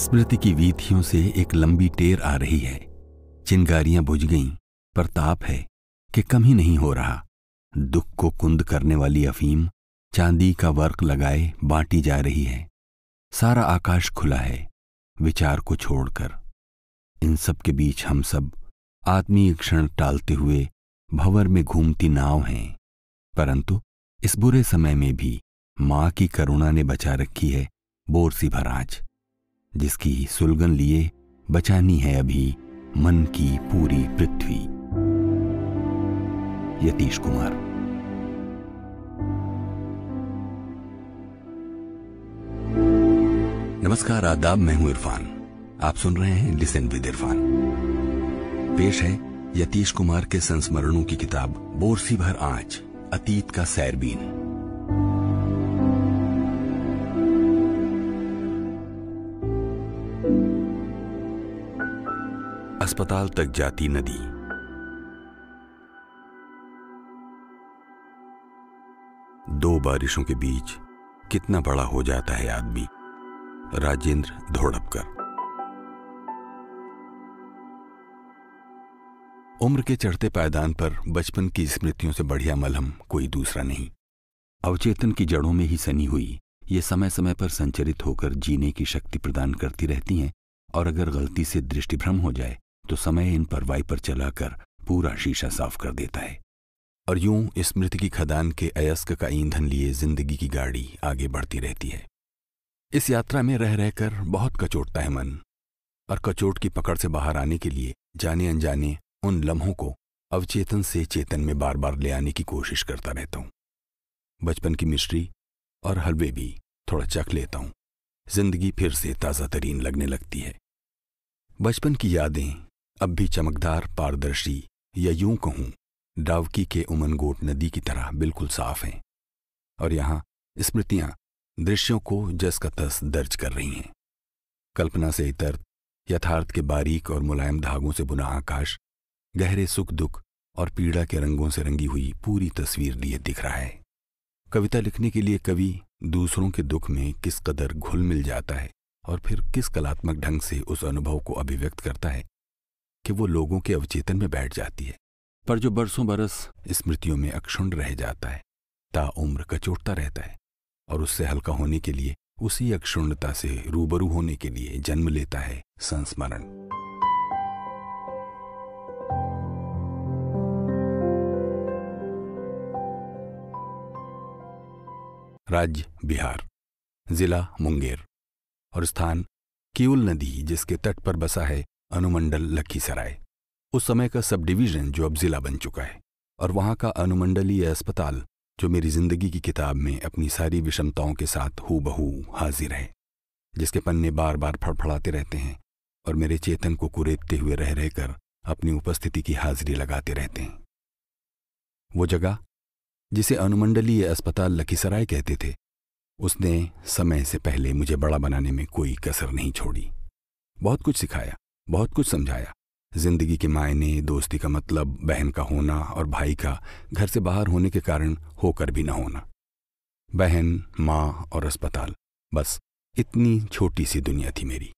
स्मृति की वीथियों से एक लंबी टेर आ रही है चिंगारियां बुझ गईं पर ताप है कि कम ही नहीं हो रहा दुख को कुंद करने वाली अफीम चांदी का वर्क लगाए बांटी जा रही है सारा आकाश खुला है विचार को छोड़कर इन सब के बीच हम सब आत्मीय क्षण टालते हुए भंवर में घूमती नाव हैं परंतु इस बुरे समय में भी माँ की करुणा ने बचा रखी है बोरसी भराज जिसकी सुलगन लिए बचानी है अभी मन की पूरी पृथ्वी यतीश कुमार नमस्कार आदाब मैं हूं इरफान आप सुन रहे हैं लिसन विद इरफान पेश है यतीश कुमार के संस्मरणों की किताब बोरसी भर आंच अतीत का सैरबीन अस्पताल तक जाती नदी दो बारिशों के बीच कितना बड़ा हो जाता है आदमी राजेंद्र धोड़पकर उम्र के चढ़ते पायदान पर बचपन की स्मृतियों से बढ़िया मलहम कोई दूसरा नहीं अवचेतन की जड़ों में ही सनी हुई ये समय समय पर संचरित होकर जीने की शक्ति प्रदान करती रहती हैं और अगर गलती से दृष्टिभ्रम हो जाए तो समय इन पर वाइपर चलाकर पूरा शीशा साफ कर देता है और यूं स्मृति की खदान के अयस्क का ईंधन लिए जिंदगी की गाड़ी आगे बढ़ती रहती है इस यात्रा में रह रहकर बहुत कचोटता है मन और कचोट की पकड़ से बाहर आने के लिए जाने अनजाने उन लम्हों को अवचेतन से चेतन में बार बार ले आने की कोशिश करता रहता हूं बचपन की मिश्री और हलवे भी थोड़ा चख लेता हूं जिंदगी फिर से ताज़ा तरीन लगने लगती है बचपन की यादें अब भी चमकदार पारदर्शी या यूं कहूं डावकी के उमनगोट नदी की तरह बिल्कुल साफ हैं और यहां स्मृतियां दृश्यों को जस का तस दर्ज कर रही हैं कल्पना से इतर यथार्थ के बारीक और मुलायम धागों से बुना आकाश गहरे सुख दुख और पीड़ा के रंगों से रंगी हुई पूरी तस्वीर लिए दिख रहा है कविता लिखने के लिए कवि दूसरों के दुख में किस कदर घुल मिल जाता है और फिर किस कलात्मक ढंग से उस अनुभव को अभिव्यक्त करता है कि वो लोगों के अवचेतन में बैठ जाती है पर जो बरसों बरस स्मृतियों में अक्षुण रह जाता है ताउम्र कचोटता रहता है और उससे हल्का होने के लिए उसी अक्षुण्णता से रूबरू होने के लिए जन्म लेता है संस्मरण राज्य बिहार जिला मुंगेर और स्थान केवल नदी जिसके तट पर बसा है अनुमंडल लखीसराय उस समय का सब डिवीजन जो अब जिला बन चुका है और वहाँ का अनुमंडलीय अस्पताल जो मेरी जिंदगी की किताब में अपनी सारी विषमताओं के साथ हु बहू हाजिर है जिसके पन्ने बार बार फड़फड़ाते रहते हैं और मेरे चेतन को कुरेदते हुए रह रहकर अपनी उपस्थिति की हाजिरी लगाते रहते हैं वो जगह जिसे अनुमंडलीय अस्पताल लखीसराय कहते थे उसने समय से पहले मुझे बड़ा बनाने में कोई कसर नहीं छोड़ी बहुत कुछ सिखाया बहुत कुछ समझाया जिंदगी के मायने दोस्ती का मतलब बहन का होना और भाई का घर से बाहर होने के कारण होकर भी न होना बहन माँ और अस्पताल बस इतनी छोटी सी दुनिया थी मेरी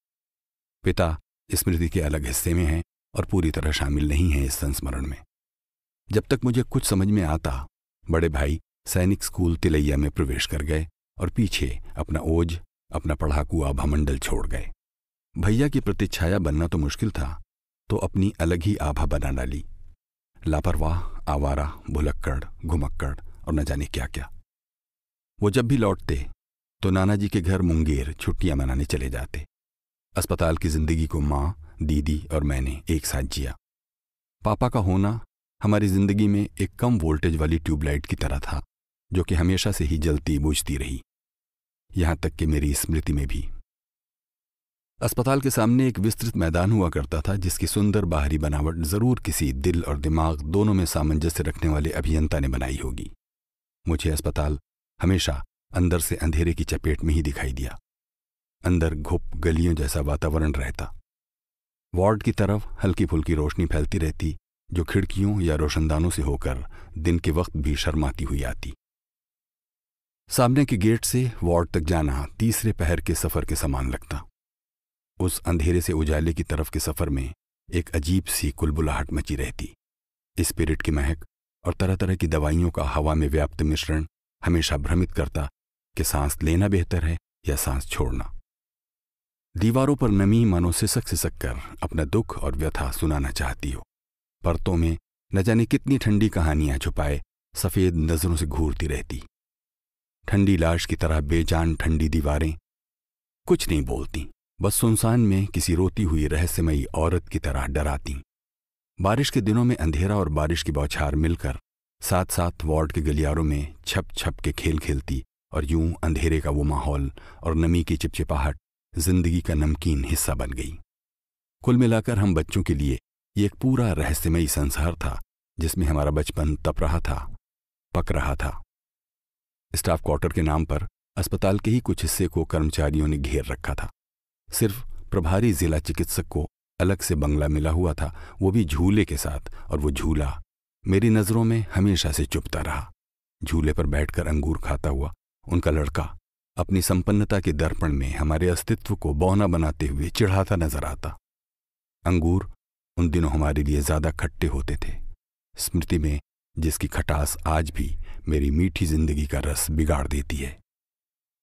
पिता स्मृति के अलग हिस्से में हैं और पूरी तरह शामिल नहीं हैं इस संस्मरण में जब तक मुझे कुछ समझ में आता बड़े भाई सैनिक स्कूल तिलैया में प्रवेश कर गए और पीछे अपना ओज अपना पढ़ाकू आभामंडल छोड़ गए भैया की प्रतिच्छाया बनना तो मुश्किल था तो अपनी अलग ही आभा बना डाली लापरवाह आवारा भुलक्कड़ घुमक्कड़ और न जाने क्या क्या वो जब भी लौटते तो नाना जी के घर मुंगेर छुट्टियां मनाने चले जाते अस्पताल की जिंदगी को माँ दीदी और मैंने एक साथ जिया पापा का होना हमारी जिंदगी में एक कम वोल्टेज वाली ट्यूबलाइट की तरह था जो कि हमेशा से ही जलती बूझती रही यहां तक कि मेरी स्मृति में भी अस्पताल के सामने एक विस्तृत मैदान हुआ करता था जिसकी सुंदर बाहरी बनावट जरूर किसी दिल और दिमाग दोनों में सामंजस्य रखने वाले अभियंता ने बनाई होगी मुझे अस्पताल हमेशा अंदर से अंधेरे की चपेट में ही दिखाई दिया अंदर घुप गलियों जैसा वातावरण रहता वार्ड की तरफ हल्की फुल्की रोशनी फैलती रहती जो खिड़कियों या रोशनदानों से होकर दिन के वक्त भी शर्माती हुई आती सामने के गेट से वार्ड तक जाना तीसरे पहर के सफर के समान लगता उस अंधेरे से उजाले की तरफ के सफर में एक अजीब सी कुलबुलाहट मची रहती स्पिरिट की महक और तरह तरह की दवाइयों का हवा में व्याप्त मिश्रण हमेशा भ्रमित करता कि सांस लेना बेहतर है या सांस छोड़ना दीवारों पर नमी मानो सिसक सिसक कर अपना दुख और व्यथा सुनाना चाहती हो परतों में न जाने कितनी ठंडी कहानियां छुपाए सफेद नजरों से घूरती रहती ठंडी लाश की तरह बेजान ठंडी दीवारें कुछ नहीं बोलती बस सुनसान में किसी रोती हुई रहस्यमयी औरत की तरह डराती बारिश के दिनों में अंधेरा और बारिश की बौछार मिलकर साथ साथ वार्ड के गलियारों में छप छप के खेल खेलती और यूं अंधेरे का वो माहौल और नमी की चिपचिपाहट जिंदगी का नमकीन हिस्सा बन गई कुल मिलाकर हम बच्चों के लिए ये एक पूरा रहस्यमयी संसार था जिसमें हमारा बचपन तप रहा था पक रहा था स्टाफ क्वार्टर के नाम पर अस्पताल के ही कुछ हिस्से को कर्मचारियों ने घेर रखा था सिर्फ प्रभारी जिला चिकित्सक को अलग से बंगला मिला हुआ था वो भी झूले के साथ और वो झूला मेरी नज़रों में हमेशा से चुपता रहा झूले पर बैठकर अंगूर खाता हुआ उनका लड़का अपनी संपन्नता के दर्पण में हमारे अस्तित्व को बौना बनाते हुए चिढ़ाता नजर आता अंगूर उन दिनों हमारे लिए ज्यादा खट्टे होते थे स्मृति में जिसकी खटास आज भी मेरी मीठी जिंदगी का रस बिगाड़ देती है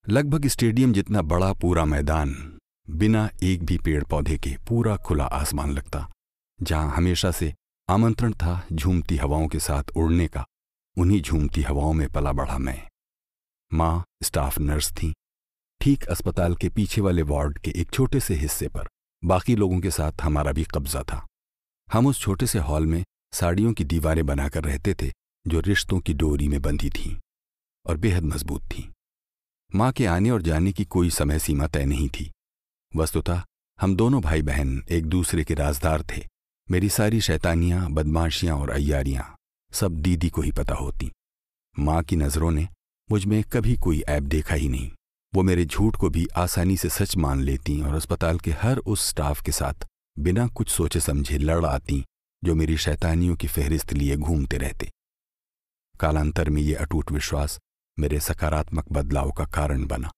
लगभग स्टेडियम जितना बड़ा पूरा मैदान बिना एक भी पेड़ पौधे के पूरा खुला आसमान लगता जहां हमेशा से आमंत्रण था झूमती हवाओं के साथ उड़ने का उन्हीं झूमती हवाओं में पला बढ़ा मैं माँ स्टाफ नर्स थी ठीक अस्पताल के पीछे वाले वार्ड के एक छोटे से हिस्से पर बाकी लोगों के साथ हमारा भी कब्जा था हम उस छोटे से हॉल में साड़ियों की दीवारें बनाकर रहते थे जो रिश्तों की डोरी में बंधी थीं और बेहद मजबूत थीं माँ के आने और जाने की कोई समय सीमा तय नहीं थी वस्तुतः हम दोनों भाई बहन एक दूसरे के राजदार थे मेरी सारी शैतानियां बदमाशियां और अयारियां सब दीदी को ही पता होती माँ की नज़रों ने मुझ में कभी कोई ऐप देखा ही नहीं वो मेरे झूठ को भी आसानी से सच मान लेती और अस्पताल के हर उस स्टाफ के साथ बिना कुछ सोचे समझे लड़ आती जो मेरी शैतानियों की फहरिस्त लिए घूमते रहते कालांतर में ये अटूट विश्वास मेरे सकारात्मक बदलाव का कारण बना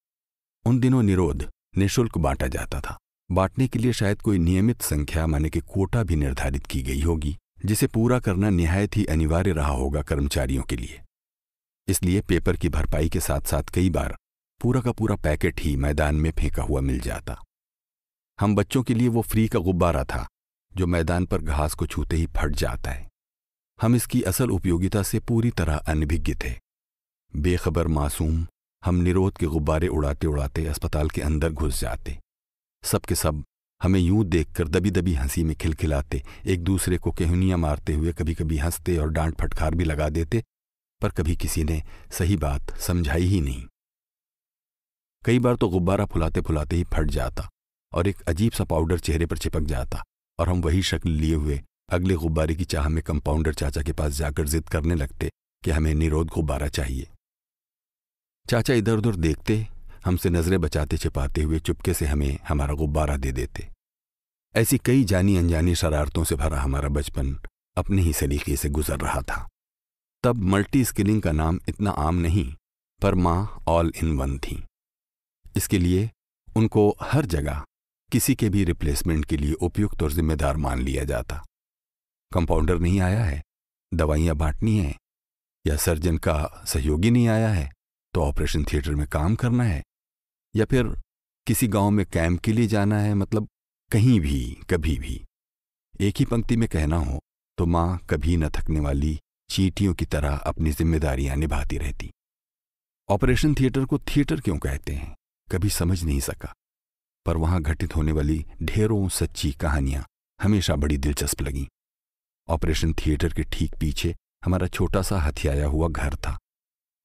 उन दिनों निरोध निशुल्क बांटा जाता था बांटने के लिए शायद कोई नियमित संख्या माने कि कोटा भी निर्धारित की गई होगी जिसे पूरा करना निहायत ही अनिवार्य रहा होगा कर्मचारियों के लिए इसलिए पेपर की भरपाई के साथ साथ कई बार पूरा का पूरा पैकेट ही मैदान में फेंका हुआ मिल जाता हम बच्चों के लिए वो फ्री का गुब्बारा था जो मैदान पर घास को छूते ही फट जाता है हम इसकी असल उपयोगिता से पूरी तरह अनभिज्ञ थे बेखबर मासूम हम निरोध के गुब्बारे उड़ाते उड़ाते अस्पताल के अंदर घुस जाते सब के सब हमें यूं देखकर दबी दबी हंसी में खिलखिलाते एक दूसरे को केहुनिया मारते हुए कभी कभी हंसते और डांट फटकार भी लगा देते पर कभी किसी ने सही बात समझाई ही नहीं कई बार तो गुब्बारा फुलाते फुलाते ही फट जाता और एक अजीब सा पाउडर चेहरे पर चिपक जाता और हम वही शक्ल लिए हुए अगले गुब्बारे की चाह में कंपाउंडर चाचा के पास जाकर जिद करने लगते कि हमें निरोध गुब्बारा चाहिए चाचा इधर उधर देखते हमसे नज़रें बचाते छिपाते हुए चुपके से हमें हमारा गुब्बारा दे देते ऐसी कई जानी अनजानी शरारतों से भरा हमारा बचपन अपने ही सलीके से गुजर रहा था तब मल्टी स्किलिंग का नाम इतना आम नहीं पर माँ ऑल इन वन थी इसके लिए उनको हर जगह किसी के भी रिप्लेसमेंट के लिए उपयुक्त और जिम्मेदार मान लिया जाता कंपाउंडर नहीं आया है दवाइयाँ बांटनी हैं या सर्जन का सहयोगी नहीं आया है तो ऑपरेशन थिएटर में काम करना है या फिर किसी गांव में कैंप के लिए जाना है मतलब कहीं भी कभी भी एक ही पंक्ति में कहना हो तो माँ कभी न थकने वाली चीटियों की तरह अपनी जिम्मेदारियां निभाती रहती ऑपरेशन थिएटर को थिएटर क्यों कहते हैं कभी समझ नहीं सका पर वहां घटित होने वाली ढेरों सच्ची कहानियां हमेशा बड़ी दिलचस्प लगीं ऑपरेशन थिएटर के ठीक पीछे हमारा छोटा सा हथियाया हुआ घर था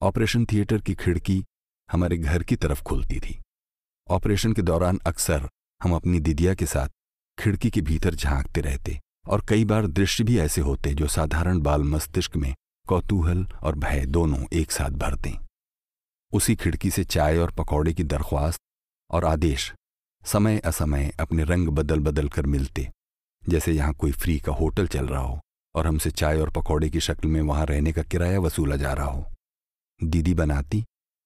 ऑपरेशन थिएटर की खिड़की हमारे घर की तरफ खुलती थी ऑपरेशन के दौरान अक्सर हम अपनी दीदिया के साथ खिड़की के भीतर झांकते रहते और कई बार दृश्य भी ऐसे होते जो साधारण बाल मस्तिष्क में कौतूहल और भय दोनों एक साथ भरते उसी खिड़की से चाय और पकौड़े की दरख्वास्त और आदेश समय असमय अपने रंग बदल बदल कर मिलते जैसे यहाँ कोई फ्री का होटल चल रहा हो और हमसे चाय और पकौड़े की शक्ल में वहां रहने का किराया वसूला जा रहा हो दीदी बनाती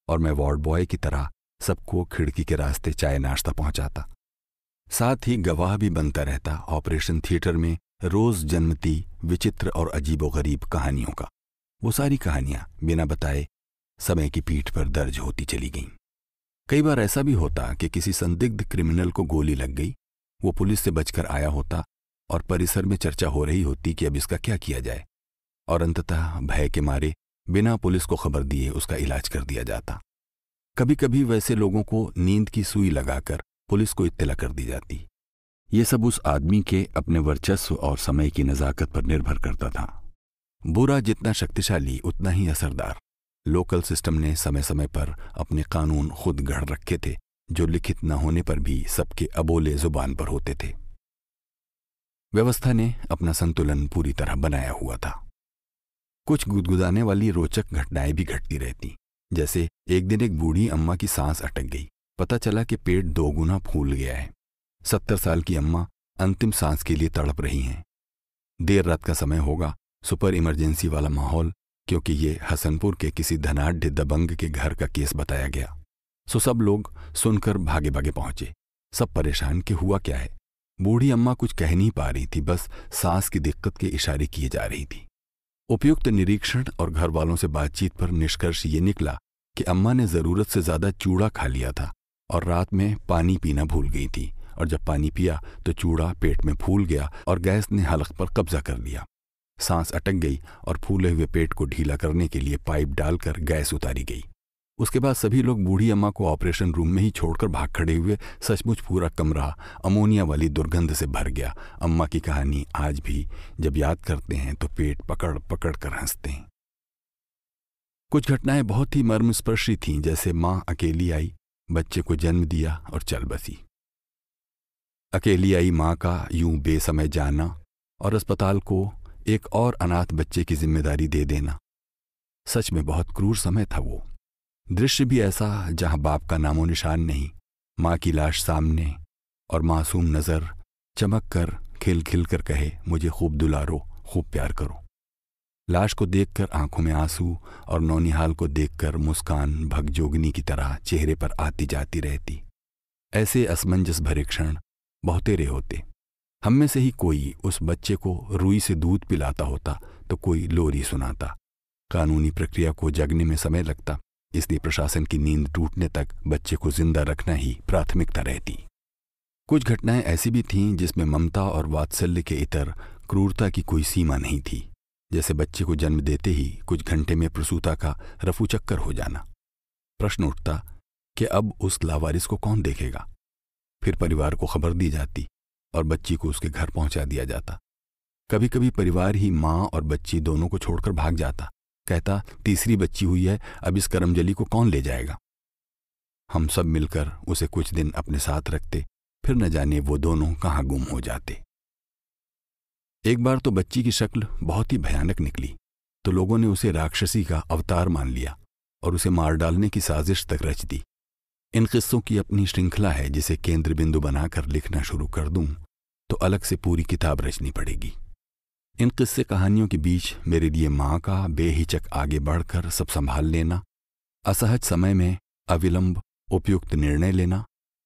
और मैं वार्ड बॉय की तरह सबको खिड़की के रास्ते चाय नाश्ता पहुंचाता साथ ही गवाह भी बनता रहता ऑपरेशन थिएटर में रोज जन्मती विचित्र और अजीबोगरीब कहानियों का वो सारी कहानियां बिना बताए समय की पीठ पर दर्ज होती चली गईं कई बार ऐसा भी होता कि किसी संदिग्ध क्रिमिनल को गोली लग गई वो पुलिस से बचकर आया होता और परिसर में चर्चा हो रही होती कि अब इसका क्या किया जाए और अंततः भय के मारे बिना पुलिस को खबर दिए उसका इलाज कर दिया जाता कभी कभी वैसे लोगों को नींद की सुई लगाकर पुलिस को इत्तला कर दी जाती ये सब उस आदमी के अपने वर्चस्व और समय की नज़ाकत पर निर्भर करता था बुरा जितना शक्तिशाली उतना ही असरदार लोकल सिस्टम ने समय समय पर अपने कानून खुद गढ़ रखे थे जो लिखित न होने पर भी सबके अबोले जुबान पर होते थे व्यवस्था ने अपना संतुलन पूरी तरह बनाया हुआ था कुछ गुदगुदाने वाली रोचक घटनाएं भी घटती रहती जैसे एक दिन एक बूढ़ी अम्मा की सांस अटक गई पता चला कि पेट दोगुना फूल गया है सत्तर साल की अम्मा अंतिम सांस के लिए तड़प रही हैं देर रात का समय होगा सुपर इमरजेंसी वाला माहौल क्योंकि ये हसनपुर के किसी धनाढ़ दबंग के घर का केस बताया गया सो सब लोग सुनकर भागे भागे पहुंचे सब परेशान कि हुआ क्या है बूढ़ी अम्मा कुछ कह नहीं पा रही थी बस सांस की दिक्कत के इशारे किए जा रही थी उपयुक्त निरीक्षण और घर वालों से बातचीत पर निष्कर्ष ये निकला कि अम्मा ने ज़रूरत से ज़्यादा चूड़ा खा लिया था और रात में पानी पीना भूल गई थी और जब पानी पिया तो चूड़ा पेट में फूल गया और गैस ने हलक पर कब्जा कर लिया सांस अटक गई और फूले हुए पेट को ढीला करने के लिए पाइप डालकर गैस उतारी गई उसके बाद सभी लोग बूढ़ी अम्मा को ऑपरेशन रूम में ही छोड़कर भाग खड़े हुए सचमुच पूरा कमरा अमोनिया वाली दुर्गंध से भर गया अम्मा की कहानी आज भी जब याद करते हैं तो पेट पकड़ पकड़ कर हंसते हैं कुछ घटनाएं बहुत ही मर्मस्पर्शी थीं जैसे माँ अकेली आई बच्चे को जन्म दिया और चल बसी अकेली आई माँ का यूं बेसमय जाना और अस्पताल को एक और अनाथ बच्चे की जिम्मेदारी दे देना सच में बहुत क्रूर समय था वो दृश्य भी ऐसा जहां बाप का नामो निशान नहीं माँ की लाश सामने और मासूम नज़र चमक कर खिल खिल कर कहे मुझे खूब दुलारो खूब प्यार करो लाश को देखकर आंखों में आंसू और नौनिहाल को देखकर मुस्कान भगजोगनी की तरह चेहरे पर आती जाती रहती ऐसे असमंजस भरे क्षण बहुतेरे होते हम में से ही कोई उस बच्चे को रुई से दूध पिलाता होता तो कोई लोरी सुनाता कानूनी प्रक्रिया को जगने में समय लगता इसलिए प्रशासन की नींद टूटने तक बच्चे को जिंदा रखना ही प्राथमिकता रहती कुछ घटनाएं ऐसी भी थीं जिसमें ममता और वात्सल्य के इतर क्रूरता की कोई सीमा नहीं थी जैसे बच्चे को जन्म देते ही कुछ घंटे में प्रसूता का रफू चक्कर हो जाना प्रश्न उठता कि अब उस लावारिस को कौन देखेगा फिर परिवार को खबर दी जाती और बच्ची को उसके घर पहुंचा दिया जाता कभी कभी परिवार ही माँ और बच्ची दोनों को छोड़कर भाग जाता कहता तीसरी बच्ची हुई है अब इस करमजली को कौन ले जाएगा हम सब मिलकर उसे कुछ दिन अपने साथ रखते फिर न जाने वो दोनों कहाँ गुम हो जाते एक बार तो बच्ची की शक्ल बहुत ही भयानक निकली तो लोगों ने उसे राक्षसी का अवतार मान लिया और उसे मार डालने की साजिश तक रच दी इन किस्सों की अपनी श्रृंखला है जिसे केंद्र बिंदु बनाकर लिखना शुरू कर दूं तो अलग से पूरी किताब रचनी पड़ेगी इन किस्से कहानियों के बीच मेरे लिए माँ का बेहिचक आगे बढ़कर सब संभाल लेना असहज समय में अविलंब उपयुक्त निर्णय लेना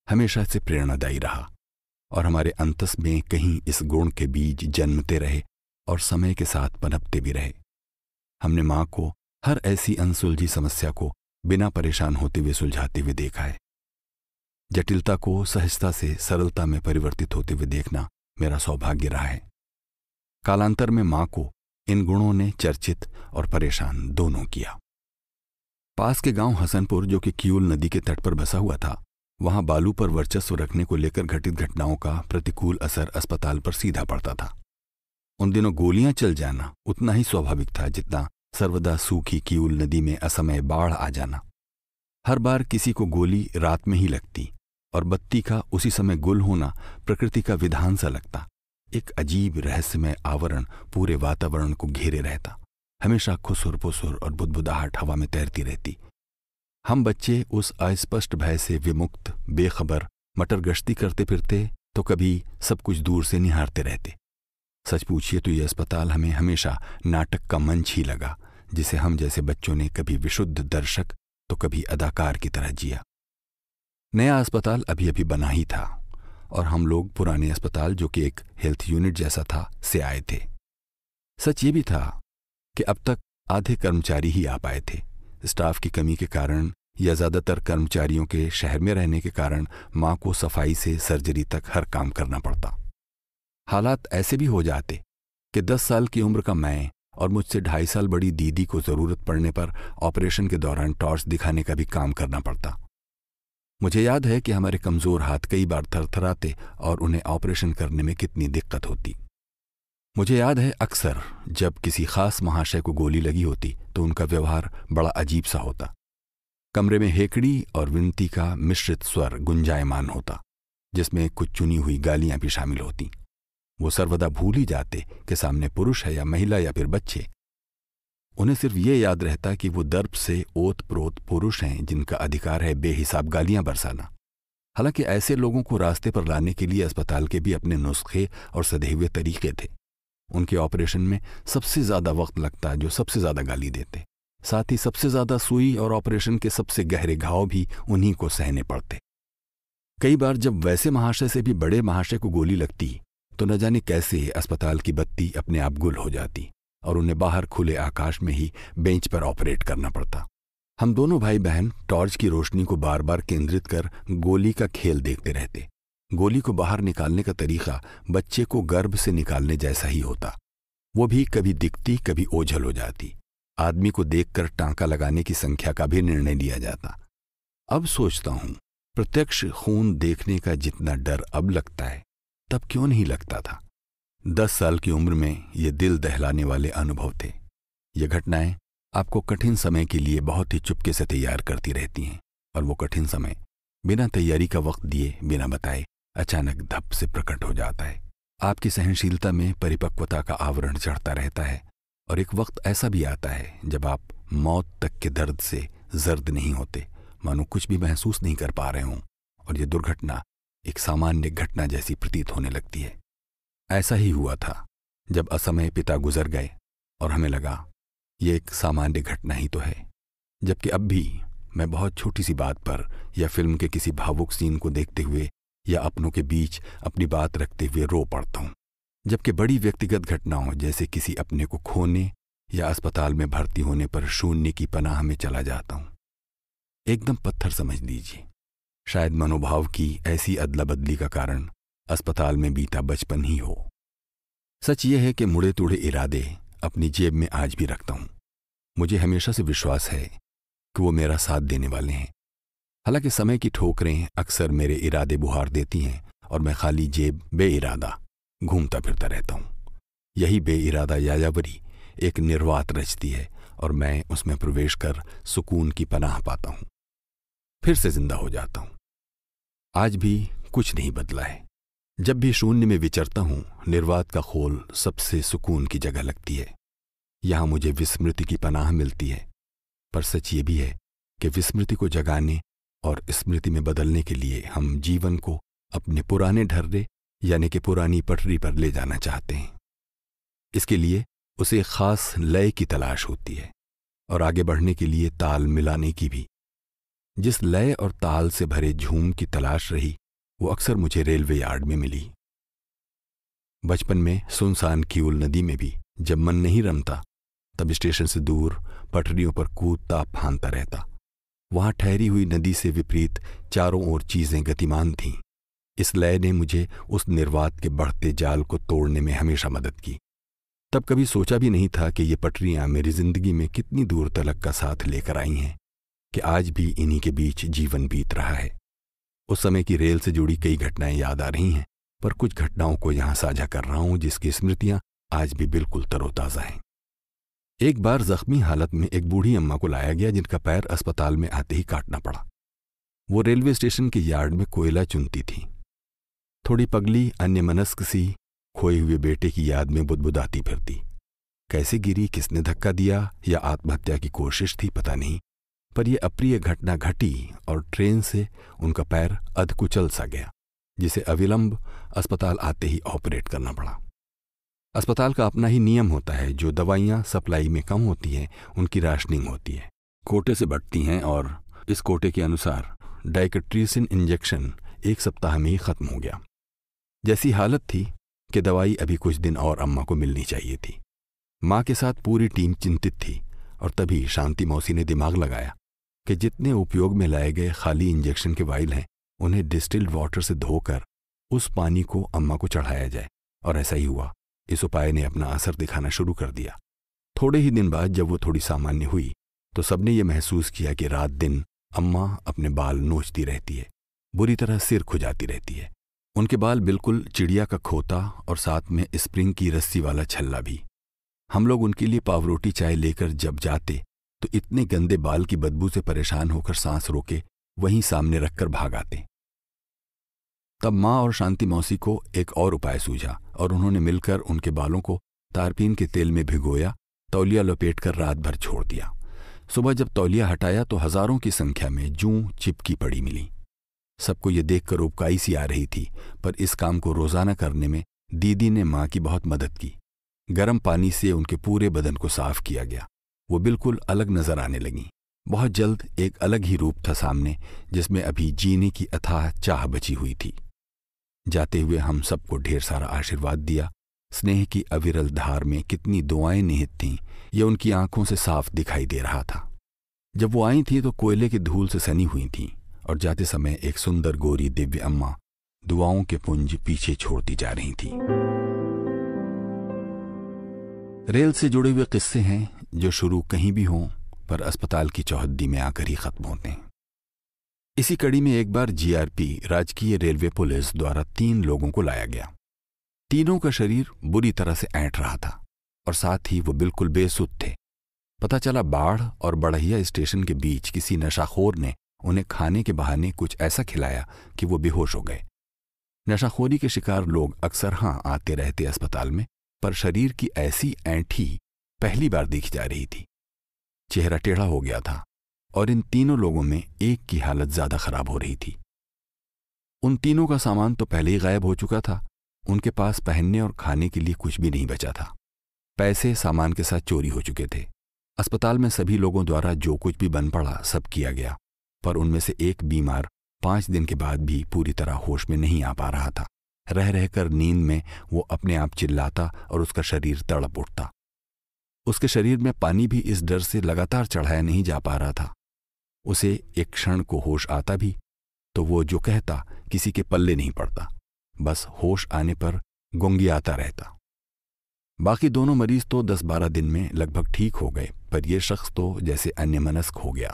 हमेशा से प्रेरणादायी रहा और हमारे अंतस में कहीं इस गुण के बीज जन्मते रहे और समय के साथ पनपते भी रहे हमने माँ को हर ऐसी अनसुलझी समस्या को बिना परेशान होते हुए सुलझाते हुए देखा है जटिलता को सहजता से सरलता में परिवर्तित होते हुए देखना मेरा सौभाग्य रहा है कालांतर में मां को इन गुणों ने चर्चित और परेशान दोनों किया पास के गांव हसनपुर जो कि कियूल नदी के तट पर बसा हुआ था वहां बालू पर वर्चस्व रखने को लेकर घटित घटनाओं का प्रतिकूल असर अस्पताल पर सीधा पड़ता था उन दिनों गोलियां चल जाना उतना ही स्वाभाविक था जितना सर्वदा सूखी कियूल नदी में असमय बाढ़ आ जाना हर बार किसी को गोली रात में ही लगती और बत्ती का उसी समय गुल होना प्रकृति का विधान सा लगता एक अजीब रहस्यमय आवरण पूरे वातावरण को घेरे रहता हमेशा खुसुर पुसुर और बुदबुदाहट हवा में तैरती रहती हम बच्चे उस अस्पष्ट भय से विमुक्त बेखबर मटर गश्ती करते फिरते तो कभी सब कुछ दूर से निहारते रहते सच पूछिए तो यह अस्पताल हमें हमेशा नाटक का मंच ही लगा जिसे हम जैसे बच्चों ने कभी विशुद्ध दर्शक तो कभी अदाकार की तरह जिया नया अस्पताल अभी अभी बना ही था और हम लोग पुराने अस्पताल जो कि एक हेल्थ यूनिट जैसा था से आए थे सच ये भी था कि अब तक आधे कर्मचारी ही आ पाए थे स्टाफ की कमी के कारण या ज़्यादातर कर्मचारियों के शहर में रहने के कारण माँ को सफाई से सर्जरी तक हर काम करना पड़ता हालात ऐसे भी हो जाते कि दस साल की उम्र का मैं और मुझसे ढाई साल बड़ी दीदी को ज़रूरत पड़ने पर ऑपरेशन के दौरान टॉर्च दिखाने का भी काम करना पड़ता मुझे याद है कि हमारे कमज़ोर हाथ कई बार थरथराते और उन्हें ऑपरेशन करने में कितनी दिक्कत होती मुझे याद है अक्सर जब किसी खास महाशय को गोली लगी होती तो उनका व्यवहार बड़ा अजीब सा होता कमरे में हेकड़ी और विनती का मिश्रित स्वर गुंजायमान होता जिसमें कुछ चुनी हुई गालियां भी शामिल होती वो सर्वदा भूल ही जाते कि सामने पुरुष है या महिला या फिर बच्चे उन्हें सिर्फ ये याद रहता कि वो दर्प से ओत प्रोत पुरुष हैं जिनका अधिकार है बेहिसाब गालियां बरसाना हालांकि ऐसे लोगों को रास्ते पर लाने के लिए अस्पताल के भी अपने नुस्खे और सधे हुए तरीके थे उनके ऑपरेशन में सबसे ज्यादा वक्त लगता जो सबसे ज्यादा गाली देते साथ ही सबसे ज्यादा सुई और ऑपरेशन के सबसे गहरे घाव भी उन्हीं को सहने पड़ते कई बार जब वैसे महाशय से भी बड़े महाशय को गोली लगती तो न जाने कैसे अस्पताल की बत्ती अपने आप गुल हो जाती और उन्हें बाहर खुले आकाश में ही बेंच पर ऑपरेट करना पड़ता हम दोनों भाई बहन टॉर्च की रोशनी को बार बार केंद्रित कर गोली का खेल देखते रहते गोली को बाहर निकालने का तरीका बच्चे को गर्भ से निकालने जैसा ही होता वो भी कभी दिखती कभी ओझल हो जाती आदमी को देखकर टांका लगाने की संख्या का भी निर्णय लिया जाता अब सोचता हूं प्रत्यक्ष खून देखने का जितना डर अब लगता है तब क्यों नहीं लगता था दस साल की उम्र में ये दिल दहलाने वाले अनुभव थे ये घटनाएं आपको कठिन समय के लिए बहुत ही चुपके से तैयार करती रहती हैं और वो कठिन समय बिना तैयारी का वक्त दिए बिना बताए अचानक धप से प्रकट हो जाता है आपकी सहनशीलता में परिपक्वता का आवरण चढ़ता रहता है और एक वक्त ऐसा भी आता है जब आप मौत तक के दर्द से जर्द नहीं होते मानो कुछ भी महसूस नहीं कर पा रहे हों और ये दुर्घटना एक सामान्य घटना जैसी प्रतीत होने लगती है ऐसा ही हुआ था जब असमय पिता गुजर गए और हमें लगा ये एक सामान्य घटना ही तो है जबकि अब भी मैं बहुत छोटी सी बात पर या फिल्म के किसी भावुक सीन को देखते हुए या अपनों के बीच अपनी बात रखते हुए रो पड़ता हूँ जबकि बड़ी व्यक्तिगत घटनाओं जैसे किसी अपने को खोने या अस्पताल में भर्ती होने पर शून्य की पनाह में चला जाता हूँ एकदम पत्थर समझ लीजिए शायद मनोभाव की ऐसी अदला बदली का कारण अस्पताल में बीता बचपन ही हो सच यह है कि मुड़े तुड़े इरादे अपनी जेब में आज भी रखता हूं मुझे हमेशा से विश्वास है कि वो मेरा साथ देने वाले हैं हालांकि समय की ठोकरें अक्सर मेरे इरादे बुहार देती हैं और मैं खाली जेब बे इरादा घूमता फिरता रहता हूं यही बे इरादा यायावरी एक निर्वात रचती है और मैं उसमें प्रवेश कर सुकून की पनाह पाता हूं फिर से जिंदा हो जाता हूं आज भी कुछ नहीं बदला है जब भी शून्य में विचरता हूं निर्वात का खोल सबसे सुकून की जगह लगती है यहां मुझे विस्मृति की पनाह मिलती है पर सच ये भी है कि विस्मृति को जगाने और स्मृति में बदलने के लिए हम जीवन को अपने पुराने ढर्रे यानी कि पुरानी पटरी पर ले जाना चाहते हैं इसके लिए उसे खास लय की तलाश होती है और आगे बढ़ने के लिए ताल मिलाने की भी जिस लय और ताल से भरे झूम की तलाश रही वो अक्सर मुझे रेलवे यार्ड में मिली बचपन में सुनसान क्यूल नदी में भी जब मन नहीं रमता तब स्टेशन से दूर पटरियों पर कूदता फानता रहता वहां ठहरी हुई नदी से विपरीत चारों ओर चीजें गतिमान थीं इस लय ने मुझे उस निर्वात के बढ़ते जाल को तोड़ने में हमेशा मदद की तब कभी सोचा भी नहीं था कि ये पटरियां मेरी जिंदगी में कितनी दूर तलक का साथ लेकर आई हैं कि आज भी इन्हीं के बीच जीवन बीत रहा है उस समय की रेल से जुड़ी कई घटनाएं याद आ रही हैं पर कुछ घटनाओं को यहां साझा कर रहा हूं जिसकी स्मृतियां आज भी बिल्कुल तरोताज़ा हैं एक बार जख्मी हालत में एक बूढ़ी अम्मा को लाया गया जिनका पैर अस्पताल में आते ही काटना पड़ा वो रेलवे स्टेशन के यार्ड में कोयला चुनती थी थोड़ी पगली अन्य मनस्क सी खोए हुए बेटे की याद में बुदबुदाती फिरती कैसे गिरी किसने धक्का दिया या आत्महत्या की कोशिश थी पता नहीं पर यह अप्रिय घटना घटी और ट्रेन से उनका पैर अधकुचल सा गया जिसे अविलंब अस्पताल आते ही ऑपरेट करना पड़ा अस्पताल का अपना ही नियम होता है जो दवाइयां सप्लाई में कम होती हैं उनकी राशनिंग होती है कोटे से बढ़ती हैं और इस कोटे के अनुसार डाइकट्रीसिन इंजेक्शन एक सप्ताह में ही खत्म हो गया जैसी हालत थी कि दवाई अभी कुछ दिन और अम्मा को मिलनी चाहिए थी माँ के साथ पूरी टीम चिंतित थी और तभी शांति मौसी ने दिमाग लगाया कि जितने उपयोग में लाए गए खाली इंजेक्शन के वाइल हैं उन्हें डिस्टिल्ड वाटर से धोकर उस पानी को अम्मा को चढ़ाया जाए और ऐसा ही हुआ इस उपाय ने अपना असर दिखाना शुरू कर दिया थोड़े ही दिन बाद जब वो थोड़ी सामान्य हुई तो सबने ये महसूस किया कि रात दिन अम्मा अपने बाल नोचती रहती है बुरी तरह सिर खुजाती रहती है उनके बाल बिल्कुल चिड़िया का खोता और साथ में स्प्रिंग की रस्सी वाला छल्ला भी हम लोग उनके लिए पावरोटी चाय लेकर जब जाते तो इतने गंदे बाल की बदबू से परेशान होकर सांस रोके वहीं सामने रखकर भाग आते तब मां और शांति मौसी को एक और उपाय सूझा और उन्होंने मिलकर उनके बालों को तारपीन के तेल में भिगोया तौलिया लपेट कर रात भर छोड़ दिया सुबह जब तौलिया हटाया तो हजारों की संख्या में जूं चिपकी पड़ी मिली सबको ये देखकर उपकाई सी आ रही थी पर इस काम को रोजाना करने में दीदी ने मां की बहुत मदद की गर्म पानी से उनके पूरे बदन को साफ किया गया वो बिल्कुल अलग नजर आने लगी बहुत जल्द एक अलग ही रूप था सामने जिसमें अभी जीने की अथाह चाह बची हुई थी जाते हुए हम सबको ढेर सारा आशीर्वाद दिया स्नेह की अविरल धार में कितनी दुआएं निहित थीं यह उनकी आंखों से साफ दिखाई दे रहा था जब वो आई थी तो कोयले की धूल से सनी हुई थीं और जाते समय एक सुंदर गोरी दिव्य अम्मा दुआओं के पुंज पीछे छोड़ती जा रही थी रेल से जुड़े हुए किस्से हैं जो शुरू कहीं भी हों पर अस्पताल की चौहद्दी में आकर ही खत्म होते हैं इसी कड़ी में एक बार जीआरपी राजकीय रेलवे पुलिस द्वारा तीन लोगों को लाया गया तीनों का शरीर बुरी तरह से ऐंठ रहा था और साथ ही वो बिल्कुल बेसुध थे पता चला बाढ़ और बड़हिया स्टेशन के बीच किसी नशाखोर ने उन्हें खाने के बहाने कुछ ऐसा खिलाया कि वो बेहोश हो गए नशाखोरी के शिकार लोग अक्सर हाँ आते रहते अस्पताल में पर शरीर की ऐसी ऐंठी पहली बार देखी जा रही थी चेहरा टेढ़ा हो गया था और इन तीनों लोगों में एक की हालत ज्यादा खराब हो रही थी उन तीनों का सामान तो पहले ही गायब हो चुका था उनके पास पहनने और खाने के लिए कुछ भी नहीं बचा था पैसे सामान के साथ चोरी हो चुके थे अस्पताल में सभी लोगों द्वारा जो कुछ भी बन पड़ा सब किया गया पर उनमें से एक बीमार पांच दिन के बाद भी पूरी तरह होश में नहीं आ पा रहा था रह रहकर नींद में वो अपने आप चिल्लाता और उसका शरीर तड़प उठता उसके शरीर में पानी भी इस डर से लगातार चढ़ाया नहीं जा पा रहा था उसे एक क्षण को होश आता भी तो वो जो कहता किसी के पल्ले नहीं पड़ता बस होश आने पर आता रहता बाकी दोनों मरीज तो दस बारह दिन में लगभग ठीक हो गए पर यह शख्स तो जैसे अन्य मनस्क हो गया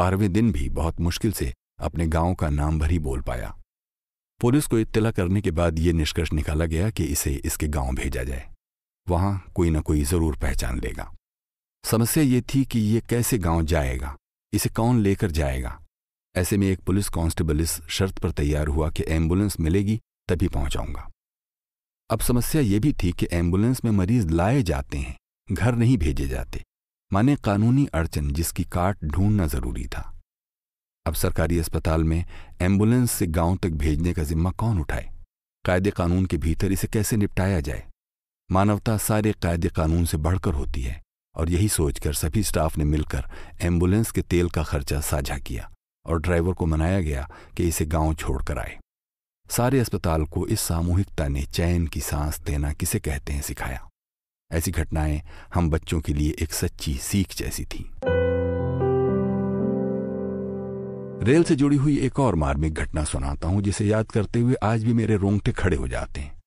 बारहवें दिन भी बहुत मुश्किल से अपने गांव का नाम भरी बोल पाया पुलिस को इत्तला करने के बाद ये निष्कर्ष निकाला गया कि इसे इसके गांव भेजा जाए वहां कोई ना कोई जरूर पहचान लेगा समस्या ये थी कि ये कैसे गांव जाएगा इसे कौन लेकर जाएगा ऐसे में एक पुलिस कांस्टेबल इस शर्त पर तैयार हुआ कि एम्बुलेंस मिलेगी तभी पहुंचाऊंगा अब समस्या ये भी थी कि एम्बुलेंस में मरीज लाए जाते हैं घर नहीं भेजे जाते माने कानूनी अड़चन जिसकी काट ढूंढना जरूरी था अब सरकारी अस्पताल में एम्बुलेंस से गांव तक भेजने का जिम्मा कौन उठाए कायदे कानून के भीतर इसे कैसे निपटाया जाए मानवता सारे कायदे कानून से बढ़कर होती है और यही सोचकर सभी स्टाफ ने मिलकर एम्बुलेंस के तेल का खर्चा साझा किया और ड्राइवर को मनाया गया कि इसे गांव छोड़कर आए सारे अस्पताल को इस सामूहिकता ने चैन की सांस देना किसे कहते हैं सिखाया ऐसी घटनाएं हम बच्चों के लिए एक सच्ची सीख जैसी थी रेल से जुड़ी हुई एक और मार्मिक घटना सुनाता हूं जिसे याद करते हुए आज भी मेरे रोंगटे खड़े हो जाते हैं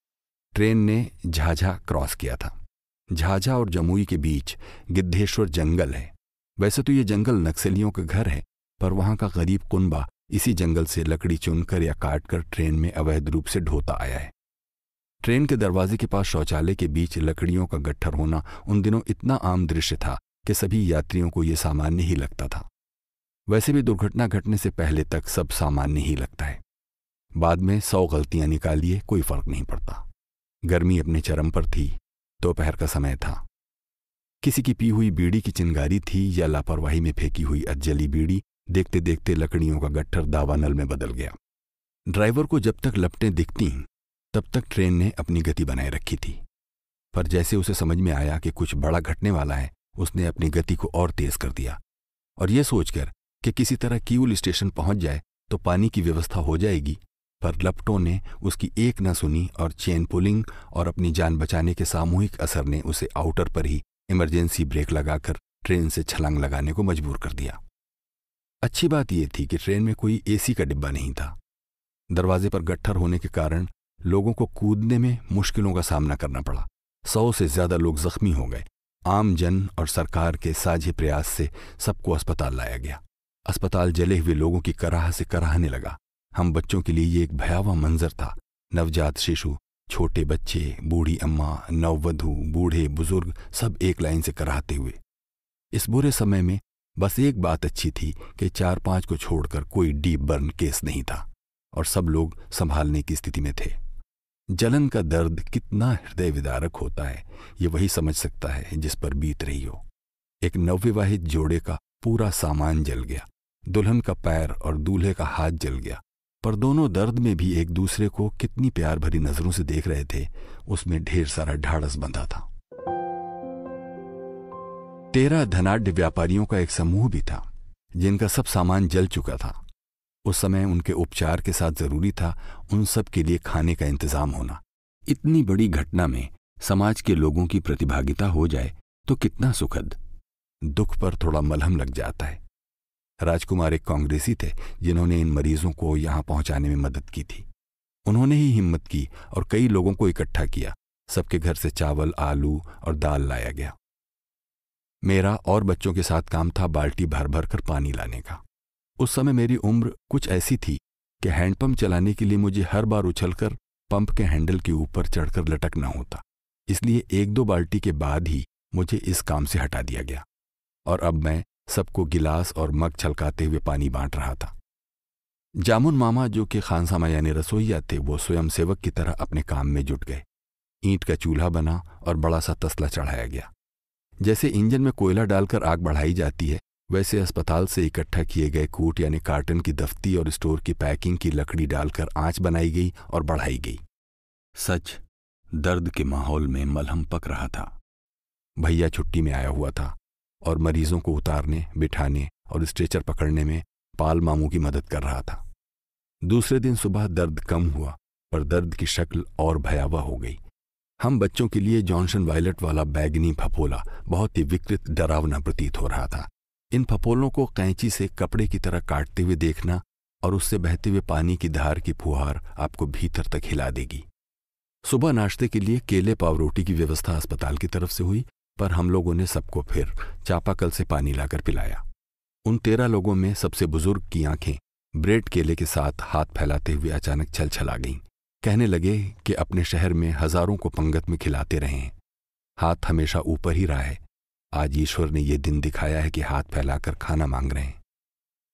ट्रेन ने झाझा क्रॉस किया था झाझा और जमुई के बीच गिद्धेश्वर जंगल है वैसे तो ये जंगल नक्सलियों के घर है पर वहां का गरीब कुनबा इसी जंगल से लकड़ी चुनकर या काटकर ट्रेन में अवैध रूप से ढोता आया है ट्रेन के दरवाजे के पास शौचालय के बीच लकड़ियों का गट्ठर होना उन दिनों इतना आम दृश्य था कि सभी यात्रियों को ये सामान्य ही लगता था वैसे भी दुर्घटना घटने से पहले तक सब सामान्य ही लगता है बाद में सौ गलतियां निकालिए कोई फर्क नहीं पड़ता गर्मी अपने चरम पर थी दोपहर का समय था किसी की पी हुई बीड़ी की चिंगारी थी या लापरवाही में फेंकी हुई अज्जली बीड़ी देखते देखते लकड़ियों का गट्ठर दावानल में बदल गया ड्राइवर को जब तक लपटें दिखती तब तक ट्रेन ने अपनी गति बनाए रखी थी पर जैसे उसे समझ में आया कि कुछ बड़ा घटने वाला है उसने अपनी गति को और तेज कर दिया और यह सोचकर कि किसी तरह कीवल स्टेशन पहुंच जाए तो पानी की व्यवस्था हो जाएगी पर लपटों ने उसकी एक न सुनी और चेन पुलिंग और अपनी जान बचाने के सामूहिक असर ने उसे आउटर पर ही इमरजेंसी ब्रेक लगाकर ट्रेन से छलांग लगाने को मजबूर कर दिया अच्छी बात यह थी कि ट्रेन में कोई एसी का डिब्बा नहीं था दरवाजे पर गट्ठर होने के कारण लोगों को कूदने में मुश्किलों का सामना करना पड़ा सौ से ज्यादा लोग जख्मी हो गए आम जन और सरकार के साझे प्रयास से सबको अस्पताल लाया गया अस्पताल जले हुए लोगों की कराह से कराहने लगा हम बच्चों के लिए ये एक भयावह मंजर था नवजात शिशु छोटे बच्चे बूढ़ी अम्मा नववधु बूढ़े बुजुर्ग सब एक लाइन से कराहते हुए इस बुरे समय में बस एक बात अच्छी थी कि चार पांच को छोड़कर कोई डीप बर्न केस नहीं था और सब लोग संभालने की स्थिति में थे जलन का दर्द कितना हृदय विदारक होता है ये वही समझ सकता है जिस पर बीत रही हो एक नवविवाहित जोड़े का पूरा सामान जल गया दुल्हन का पैर और दूल्हे का हाथ जल गया पर दोनों दर्द में भी एक दूसरे को कितनी प्यार भरी नजरों से देख रहे थे उसमें ढेर सारा ढाड़स बंधा था तेरह धनाढ़ व्यापारियों का एक समूह भी था जिनका सब सामान जल चुका था उस समय उनके उपचार के साथ जरूरी था उन सब के लिए खाने का इंतजाम होना इतनी बड़ी घटना में समाज के लोगों की प्रतिभागिता हो जाए तो कितना सुखद दुख पर थोड़ा मलहम लग जाता है राजकुमार एक कांग्रेसी थे जिन्होंने इन मरीजों को यहां पहुंचाने में मदद की थी उन्होंने ही हिम्मत की और कई लोगों को इकट्ठा किया सबके घर से चावल आलू और दाल लाया गया मेरा और बच्चों के साथ काम था बाल्टी भर भर कर पानी लाने का उस समय मेरी उम्र कुछ ऐसी थी कि हैंडपंप चलाने के लिए मुझे हर बार उछलकर पंप के हैंडल के ऊपर चढ़कर लटकना होता इसलिए एक दो बाल्टी के बाद ही मुझे इस काम से हटा दिया गया और अब मैं सबको गिलास और मग छलकाते हुए पानी बांट रहा था जामुन मामा जो कि खानसामा यानी रसोईया थे वो स्वयं सेवक की तरह अपने काम में जुट गए ईंट का चूल्हा बना और बड़ा सा तसला चढ़ाया गया जैसे इंजन में कोयला डालकर आग बढ़ाई जाती है वैसे अस्पताल से इकट्ठा किए गए कूट यानी कार्टन की दफ्ती और स्टोर की पैकिंग की लकड़ी डालकर आंच बनाई गई और बढ़ाई गई सच दर्द के माहौल में मलहम पक रहा था भैया छुट्टी में आया हुआ था और मरीजों को उतारने बिठाने और स्ट्रेचर पकड़ने में पाल मामू की मदद कर रहा था दूसरे दिन सुबह दर्द कम हुआ पर दर्द की शक्ल और भयावह हो गई हम बच्चों के लिए जॉनसन वायलट वाला बैगनी फपोला बहुत ही विकृत डरावना प्रतीत हो रहा था इन फपोलों को कैंची से कपड़े की तरह काटते हुए देखना और उससे बहते हुए पानी की धार की फुहार आपको भीतर तक हिला देगी सुबह नाश्ते के लिए केले पावरोटी की व्यवस्था अस्पताल की तरफ से हुई पर हम लोगों ने सबको फिर चापाकल से पानी लाकर पिलाया उन तेरह लोगों में सबसे बुजुर्ग की आंखें ब्रेड केले के साथ हाथ फैलाते हुए अचानक छल छला गईं कहने लगे कि अपने शहर में हजारों को पंगत में खिलाते रहे हैं हाथ हमेशा ऊपर ही रहा है आज ईश्वर ने यह दिन दिखाया है कि हाथ फैलाकर खाना मांग रहे हैं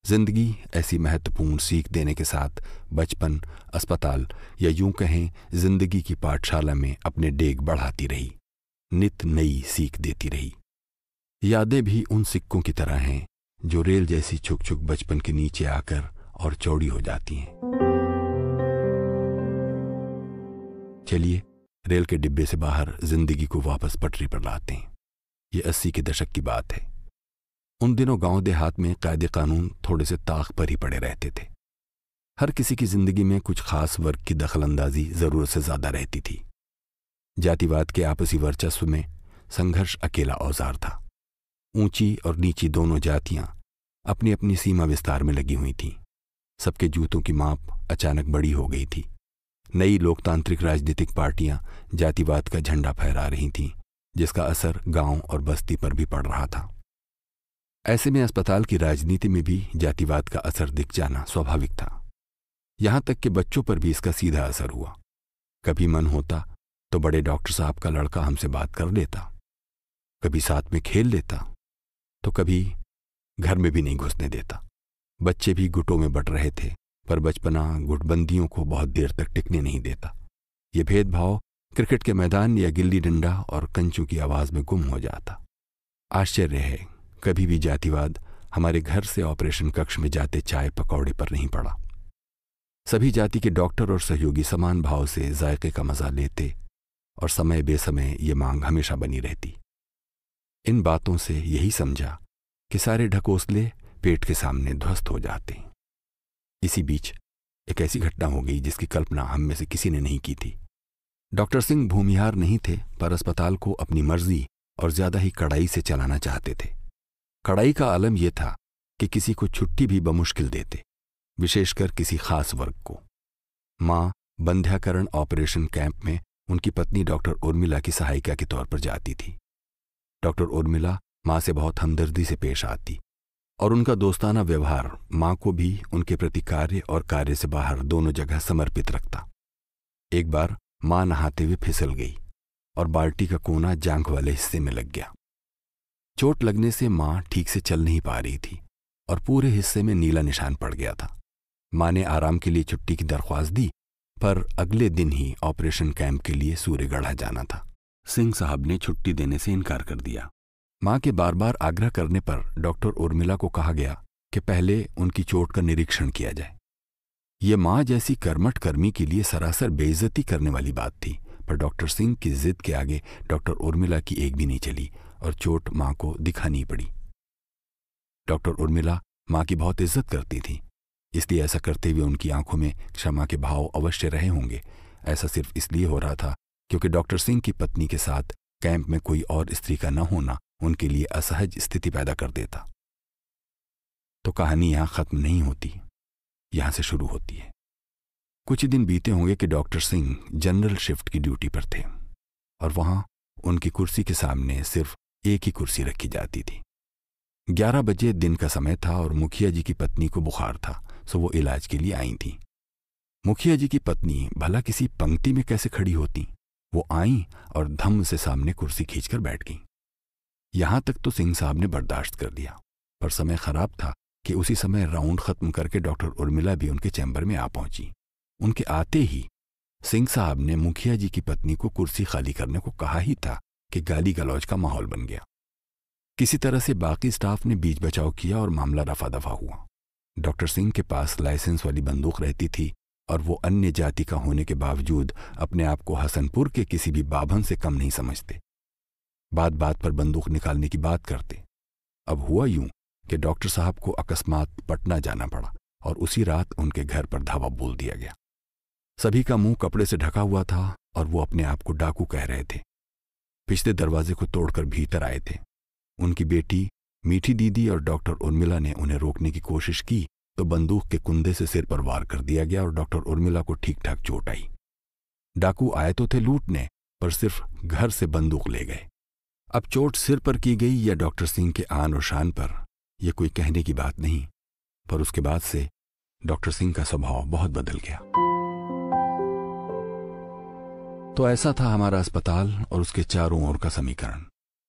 जिंदगी ऐसी महत्वपूर्ण सीख देने के साथ बचपन अस्पताल या यूं कहें जिंदगी की पाठशाला में अपने डेग बढ़ाती रही नित नई सीख देती रही यादें भी उन सिक्कों की तरह हैं जो रेल जैसी छुक छुक बचपन के नीचे आकर और चौड़ी हो जाती हैं चलिए रेल के डिब्बे से बाहर जिंदगी को वापस पटरी पर लाते हैं ये अस्सी के दशक की बात है उन दिनों गांव देहात में कायदे कानून थोड़े से ताक पर ही पड़े रहते थे हर किसी की जिंदगी में कुछ खास वर्ग की दखलंदाजी जरूरत से ज्यादा रहती थी जातिवाद के आपसी वर्चस्व में संघर्ष अकेला औजार था ऊंची और नीची दोनों जातियां अपनी अपनी सीमा विस्तार में लगी हुई थीं सबके जूतों की माप अचानक बड़ी हो गई थी नई लोकतांत्रिक राजनीतिक पार्टियां जातिवाद का झंडा फहरा रही थीं जिसका असर गांव और बस्ती पर भी पड़ रहा था ऐसे में अस्पताल की राजनीति में भी जातिवाद का असर दिख जाना स्वाभाविक था यहां तक कि बच्चों पर भी इसका सीधा असर हुआ कभी मन होता तो बड़े डॉक्टर साहब का लड़का हमसे बात कर लेता कभी साथ में खेल लेता तो कभी घर में भी नहीं घुसने देता बच्चे भी गुटों में बट रहे थे पर बचपना गुटबंदियों को बहुत देर तक टिकने नहीं देता ये भेदभाव क्रिकेट के मैदान या गिल्ली डंडा और कंचों की आवाज में गुम हो जाता आश्चर्य है कभी भी जातिवाद हमारे घर से ऑपरेशन कक्ष में जाते चाय पकौड़े पर नहीं पड़ा सभी जाति के डॉक्टर और सहयोगी समान भाव से जायके का मजा लेते और समय बेसमय ये मांग हमेशा बनी रहती इन बातों से यही समझा कि सारे ढकोसले पेट के सामने ध्वस्त हो जाते हैं इसी बीच एक ऐसी घटना हो गई जिसकी कल्पना हम में से किसी ने नहीं की थी डॉक्टर सिंह भूमिहार नहीं थे पर अस्पताल को अपनी मर्जी और ज्यादा ही कड़ाई से चलाना चाहते थे कड़ाई का आलम यह था कि किसी को छुट्टी भी बमुश्किल देते विशेषकर किसी खास वर्ग को मां बंध्याकरण ऑपरेशन कैंप में उनकी पत्नी डॉक्टर उर्मिला की सहायिका के तौर पर जाती थी डॉक्टर उर्मिला माँ से बहुत हमदर्दी से पेश आती और उनका दोस्ताना व्यवहार माँ को भी उनके प्रति कार्य और कार्य से बाहर दोनों जगह समर्पित रखता एक बार माँ नहाते हुए फिसल गई और बाल्टी का कोना जांघ वाले हिस्से में लग गया चोट लगने से माँ ठीक से चल नहीं पा रही थी और पूरे हिस्से में नीला निशान पड़ गया था माँ ने आराम के लिए छुट्टी की दरख्वास्त दी पर अगले दिन ही ऑपरेशन कैंप के लिए सूर्यगढ़ा जाना था सिंह साहब ने छुट्टी देने से इनकार कर दिया माँ के बार बार आग्रह करने पर डॉक्टर उर्मिला को कहा गया कि पहले उनकी चोट का निरीक्षण किया जाए ये माँ जैसी कर्मठ कर्मी के लिए सरासर बेइज्जती करने वाली बात थी पर डॉक्टर सिंह की जिद के आगे डॉक्टर उर्मिला की एक भी नहीं चली और चोट माँ को दिखानी पड़ी डॉक्टर उर्मिला माँ की बहुत इज्जत करती थी इसलिए ऐसा करते हुए उनकी आंखों में क्षमा के भाव अवश्य रहे होंगे ऐसा सिर्फ इसलिए हो रहा था क्योंकि डॉक्टर सिंह की पत्नी के साथ कैंप में कोई और स्त्री का न होना उनके लिए असहज स्थिति पैदा कर देता तो कहानी यहां खत्म नहीं होती यहां से शुरू होती है कुछ ही दिन बीते होंगे कि डॉक्टर सिंह जनरल शिफ्ट की ड्यूटी पर थे और वहां उनकी कुर्सी के सामने सिर्फ एक ही कुर्सी रखी जाती थी ग्यारह बजे दिन का समय था और मुखिया जी की पत्नी को बुखार था सो वो इलाज के लिए आई थी मुखिया जी की पत्नी भला किसी पंक्ति में कैसे खड़ी होती वो आई और धम से सामने कुर्सी खींचकर बैठ गई यहां तक तो सिंह साहब ने बर्दाश्त कर लिया पर समय खराब था कि उसी समय राउंड खत्म करके डॉक्टर उर्मिला भी उनके चैम्बर में आ पहुंची उनके आते ही सिंह साहब ने मुखिया जी की पत्नी को कुर्सी खाली करने को कहा ही था कि गाली गलौज का माहौल बन गया किसी तरह से बाकी स्टाफ ने बीच बचाव किया और मामला रफा दफा हुआ डॉक्टर सिंह के पास लाइसेंस वाली बंदूक रहती थी और वो अन्य जाति का होने के बावजूद अपने आप को हसनपुर के किसी भी बाभन से कम नहीं समझते बात बात पर बंदूक निकालने की बात करते अब हुआ यूं कि डॉक्टर साहब को अकस्मात पटना जाना पड़ा और उसी रात उनके घर पर धावा बोल दिया गया सभी का मुंह कपड़े से ढका हुआ था और वो अपने आप को डाकू कह रहे थे पिछले दरवाजे को तोड़कर भीतर आए थे उनकी बेटी मीठी दीदी और डॉक्टर उर्मिला ने उन्हें रोकने की कोशिश की तो बंदूक के कुंदे से सिर पर वार कर दिया गया और डॉक्टर उर्मिला को ठीक ठाक चोट आई डाकू आए तो थे लूटने पर सिर्फ घर से बंदूक ले गए अब चोट सिर पर की गई या डॉक्टर सिंह के आन और शान पर यह कोई कहने की बात नहीं पर उसके बाद से डॉक्टर सिंह का स्वभाव बहुत बदल गया तो ऐसा था हमारा अस्पताल और उसके चारों ओर का समीकरण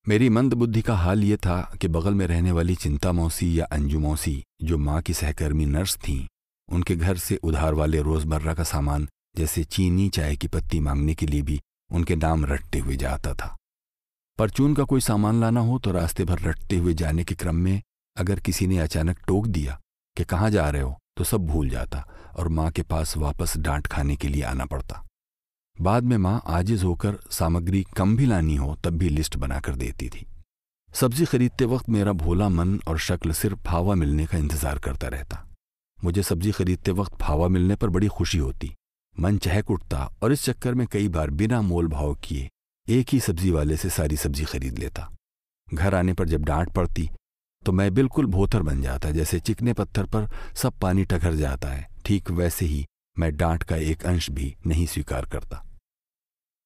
मेरी मंद बुद्धि का हाल ये था कि बगल में रहने वाली चिंता मौसी या अंजू मौसी जो माँ की सहकर्मी नर्स थीं उनके घर से उधार वाले रोजमर्रा का सामान जैसे चीनी चाय की पत्ती मांगने के लिए भी उनके नाम रटते हुए जाता था परचून का कोई सामान लाना हो तो रास्ते भर रटते हुए जाने के क्रम में अगर किसी ने अचानक टोक दिया कि कहाँ जा रहे हो तो सब भूल जाता और माँ के पास वापस डांट खाने के लिए आना पड़ता बाद में माँ आजिज होकर सामग्री कम भी लानी हो तब भी लिस्ट बनाकर देती थी सब्जी खरीदते वक्त मेरा भोला मन और शक्ल सिर्फ फावा मिलने का इंतजार करता रहता मुझे सब्जी खरीदते वक्त फावा मिलने पर बड़ी खुशी होती मन चहक उठता और इस चक्कर में कई बार बिना मोल भाव किए एक ही सब्जी वाले से सारी सब्जी खरीद लेता घर आने पर जब डांट पड़ती तो मैं बिल्कुल भोथर बन जाता जैसे चिकने पत्थर पर सब पानी टकर जाता है ठीक वैसे ही मैं डांट का एक अंश भी नहीं स्वीकार करता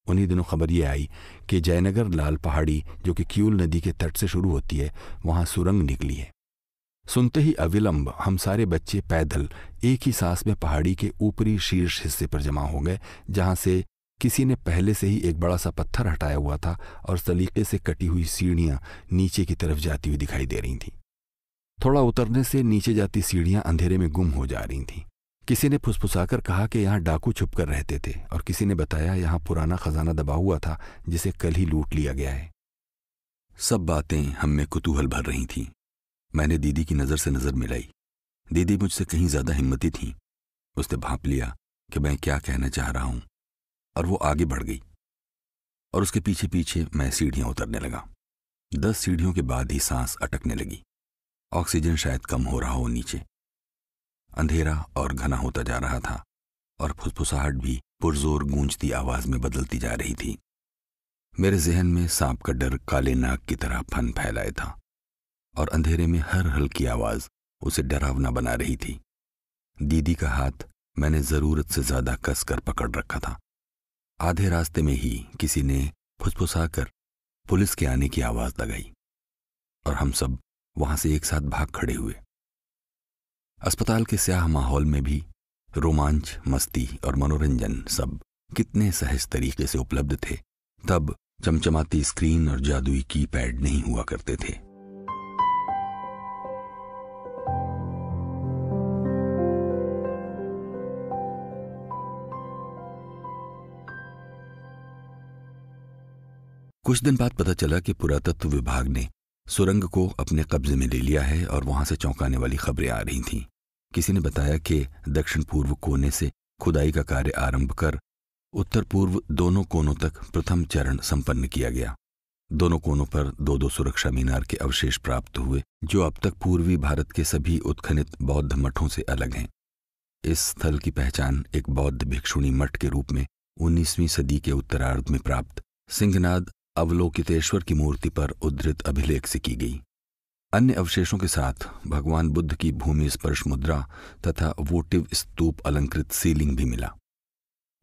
उन्हीं दिनों खबर ये आई कि जयनगर लाल पहाड़ी जो कि क्यूल नदी के तट से शुरू होती है वहां सुरंग निकली है सुनते ही अविलंब हम सारे बच्चे पैदल एक ही सांस में पहाड़ी के ऊपरी शीर्ष हिस्से पर जमा हो गए जहां से किसी ने पहले से ही एक बड़ा सा पत्थर हटाया हुआ था और सलीके से कटी हुई सीढ़ियां नीचे की तरफ जाती हुई दिखाई दे रही थीं थोड़ा उतरने से नीचे जाती सीढ़ियां अंधेरे में गुम हो जा रही थीं किसी ने फुसफुसाकर कहा कि यहाँ डाकू छुप कर रहते थे और किसी ने बताया यहाँ पुराना खजाना दबा हुआ था जिसे कल ही लूट लिया गया है सब बातें हम में कुतूहल भर रही थीं मैंने दीदी की नज़र से नज़र मिलाई दीदी मुझसे कहीं ज़्यादा हिम्मती थीं उसने भाप लिया कि मैं क्या कहना चाह रहा हूं और वो आगे बढ़ गई और उसके पीछे पीछे मैं सीढ़ियां उतरने लगा दस सीढ़ियों के बाद ही सांस अटकने लगी ऑक्सीजन शायद कम हो रहा हो नीचे अंधेरा और घना होता जा रहा था और फुसफुसाहट भी पुरजोर गूंजती आवाज में बदलती जा रही थी मेरे जहन में सांप का डर काले नाक की तरह फन फैलाए था और अंधेरे में हर हल्की आवाज उसे डरावना बना रही थी दीदी का हाथ मैंने जरूरत से ज्यादा कसकर पकड़ रखा था आधे रास्ते में ही किसी ने फुसफुसाकर पुलिस के आने की आवाज लगाई और हम सब वहां से एक साथ भाग खड़े हुए अस्पताल के स्याह माहौल में भी रोमांच मस्ती और मनोरंजन सब कितने सहज तरीके से उपलब्ध थे तब चमचमाती स्क्रीन और जादुई की पैड नहीं हुआ करते थे कुछ दिन बाद पता चला कि पुरातत्व विभाग ने सुरंग को अपने कब्जे में ले लिया है और वहां से चौंकाने वाली खबरें आ रही थीं किसी ने बताया कि दक्षिण पूर्व कोने से खुदाई का कार्य आरंभ कर उत्तर पूर्व दोनों कोनों तक प्रथम चरण संपन्न किया गया दोनों कोनों पर दो दो सुरक्षा मीनार के अवशेष प्राप्त हुए जो अब तक पूर्वी भारत के सभी उत्खनित बौद्ध मठों से अलग हैं इस स्थल की पहचान एक बौद्ध भिक्षुणी मठ के रूप में 19वीं सदी के उत्तरार्ध में प्राप्त सिंहनाद अवलोकितेश्वर की मूर्ति पर उद्धृत अभिलेख से की गई अन्य अवशेषों के साथ भगवान बुद्ध की भूमि स्पर्श मुद्रा तथा वोटिव स्तूप अलंकृत सीलिंग भी मिला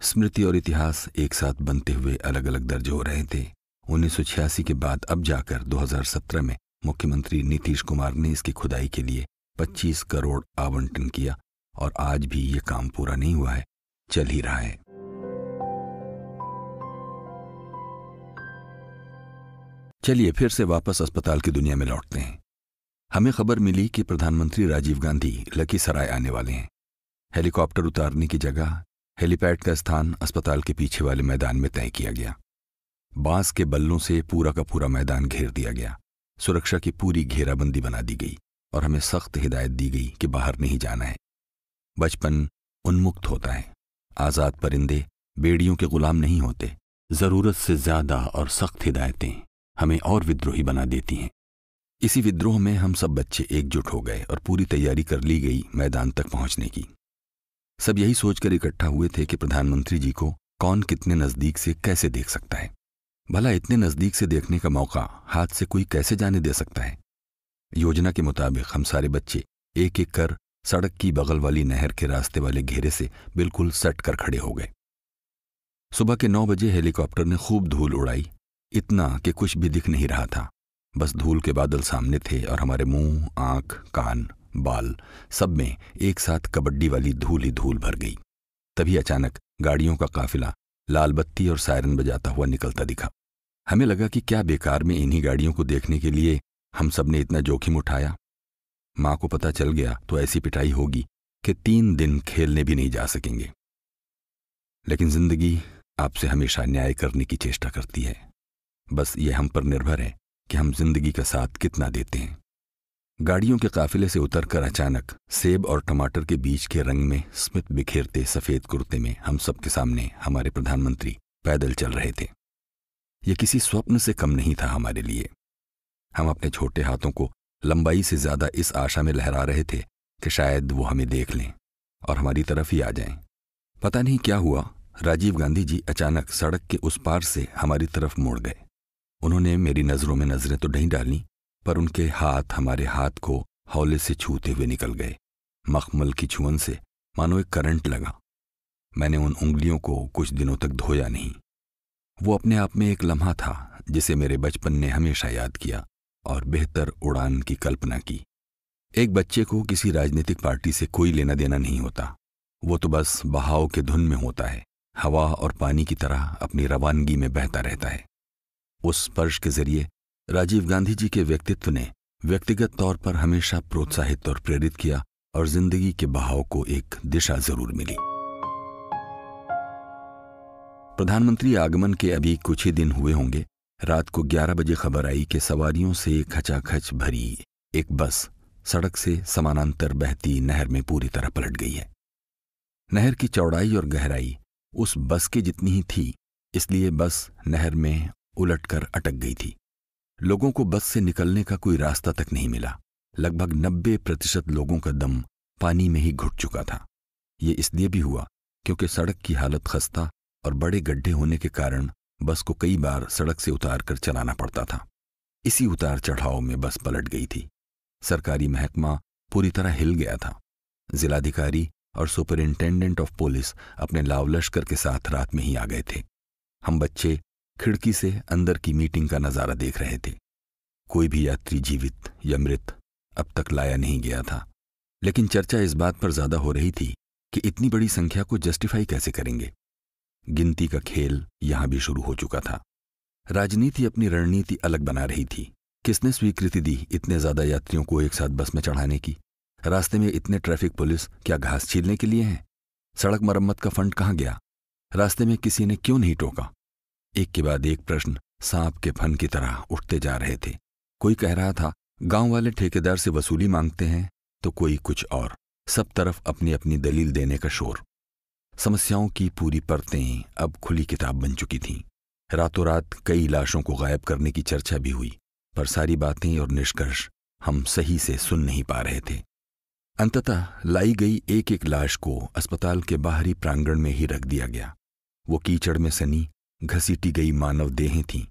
स्मृति और इतिहास एक साथ बनते हुए अलग अलग दर्ज हो रहे थे उन्नीस के बाद अब जाकर 2017 में मुख्यमंत्री नीतीश कुमार ने इसकी खुदाई के लिए 25 करोड़ आवंटन किया और आज भी ये काम पूरा नहीं हुआ है चल ही रहा है चलिए फिर से वापस अस्पताल की दुनिया में लौटते हैं हमें खबर मिली कि प्रधानमंत्री राजीव गांधी लखीसराय आने वाले हैं हेलीकॉप्टर उतारने की जगह हेलीपैड का स्थान अस्पताल के पीछे वाले मैदान में तय किया गया बांस के बल्लों से पूरा का पूरा मैदान घेर दिया गया सुरक्षा की पूरी घेराबंदी बना दी गई और हमें सख्त हिदायत दी गई कि बाहर नहीं जाना है बचपन उन्मुक्त होता है आज़ाद परिंदे बेड़ियों के गुलाम नहीं होते ज़रूरत से ज़्यादा और सख्त हिदायतें हमें और विद्रोही बना देती हैं इसी विद्रोह में हम सब बच्चे एकजुट हो गए और पूरी तैयारी कर ली गई मैदान तक पहुंचने की सब यही सोचकर इकट्ठा हुए थे कि प्रधानमंत्री जी को कौन कितने नजदीक से कैसे देख सकता है भला इतने नजदीक से देखने का मौका हाथ से कोई कैसे जाने दे सकता है योजना के मुताबिक हम सारे बच्चे एक एक कर सड़क की बगल वाली नहर के रास्ते वाले घेरे से बिल्कुल सट कर खड़े हो गए सुबह के नौ बजे हेलीकॉप्टर ने खूब धूल उड़ाई इतना कि कुछ भी दिख नहीं रहा था बस धूल के बादल सामने थे और हमारे मुंह, आंख कान बाल सब में एक साथ कबड्डी वाली धूल ही धूल भर गई तभी अचानक गाड़ियों का काफिला लाल बत्ती और सायरन बजाता हुआ निकलता दिखा हमें लगा कि क्या बेकार में इन्हीं गाड़ियों को देखने के लिए हम सब ने इतना जोखिम उठाया माँ को पता चल गया तो ऐसी पिटाई होगी कि तीन दिन खेलने भी नहीं जा सकेंगे लेकिन जिंदगी आपसे हमेशा न्याय करने की चेष्टा करती है बस ये हम पर निर्भर है कि हम जिंदगी का साथ कितना देते हैं गाड़ियों के काफिले से उतरकर अचानक सेब और टमाटर के बीज के रंग में स्मित बिखेरते सफेद कुर्ते में हम सबके सामने हमारे प्रधानमंत्री पैदल चल रहे थे ये किसी स्वप्न से कम नहीं था हमारे लिए हम अपने छोटे हाथों को लंबाई से ज्यादा इस आशा में लहरा रहे थे कि शायद वो हमें देख लें और हमारी तरफ ही आ जाएं। पता नहीं क्या हुआ राजीव गांधी जी अचानक सड़क के उस पार से हमारी तरफ मुड़ गए उन्होंने मेरी नज़रों में नज़रें तो नहीं डाली पर उनके हाथ हमारे हाथ को हौले से छूते हुए निकल गए मखमल की छुअन से मानो एक करंट लगा मैंने उन उंगलियों को कुछ दिनों तक धोया नहीं वो अपने आप में एक लम्हा था जिसे मेरे बचपन ने हमेशा याद किया और बेहतर उड़ान की कल्पना की एक बच्चे को किसी राजनीतिक पार्टी से कोई लेना देना नहीं होता वो तो बस बहाव के धुन में होता है हवा और पानी की तरह अपनी रवानगी में बहता रहता है उस स्पर्श के जरिए राजीव गांधी जी के व्यक्तित्व ने व्यक्तिगत तौर पर हमेशा प्रोत्साहित और प्रेरित किया और जिंदगी के बहाव को एक दिशा जरूर मिली प्रधानमंत्री आगमन के अभी कुछ ही दिन हुए होंगे रात को 11 बजे खबर आई कि सवारियों से खचाखच भरी एक बस सड़क से समानांतर बहती नहर में पूरी तरह पलट गई है नहर की चौड़ाई और गहराई उस बस के जितनी ही थी इसलिए बस नहर में उलटकर अटक गई थी लोगों को बस से निकलने का कोई रास्ता तक नहीं मिला लगभग नब्बे प्रतिशत लोगों का दम पानी में ही घुट चुका था ये इसलिए भी हुआ क्योंकि सड़क की हालत खस्ता और बड़े गड्ढे होने के कारण बस को कई बार सड़क से उतार कर चलाना पड़ता था इसी उतार चढ़ाव में बस पलट गई थी सरकारी महकमा पूरी तरह हिल गया था जिलाधिकारी और सुपरिंटेंडेंट ऑफ पुलिस अपने लावलश्कर के साथ रात में ही आ गए थे हम बच्चे खिड़की से अंदर की मीटिंग का नज़ारा देख रहे थे कोई भी यात्री जीवित या मृत अब तक लाया नहीं गया था लेकिन चर्चा इस बात पर ज्यादा हो रही थी कि इतनी बड़ी संख्या को जस्टिफाई कैसे करेंगे गिनती का खेल यहां भी शुरू हो चुका था राजनीति अपनी रणनीति अलग बना रही थी किसने स्वीकृति दी इतने ज्यादा यात्रियों को एक साथ बस में चढ़ाने की रास्ते में इतने ट्रैफिक पुलिस क्या घास छीलने के लिए हैं सड़क मरम्मत का फंड कहाँ गया रास्ते में किसी ने क्यों नहीं टोका एक के बाद एक प्रश्न सांप के फन की तरह उठते जा रहे थे कोई कह रहा था गांव वाले ठेकेदार से वसूली मांगते हैं तो कोई कुछ और सब तरफ अपनी अपनी दलील देने का शोर समस्याओं की पूरी परतें अब खुली किताब बन चुकी थीं रातों रात कई लाशों को गायब करने की चर्चा भी हुई पर सारी बातें और निष्कर्ष हम सही से सुन नहीं पा रहे थे अंततः लाई गई एक एक लाश को अस्पताल के बाहरी प्रांगण में ही रख दिया गया वो कीचड़ में सनी घसीटी गई मानव देहें थीं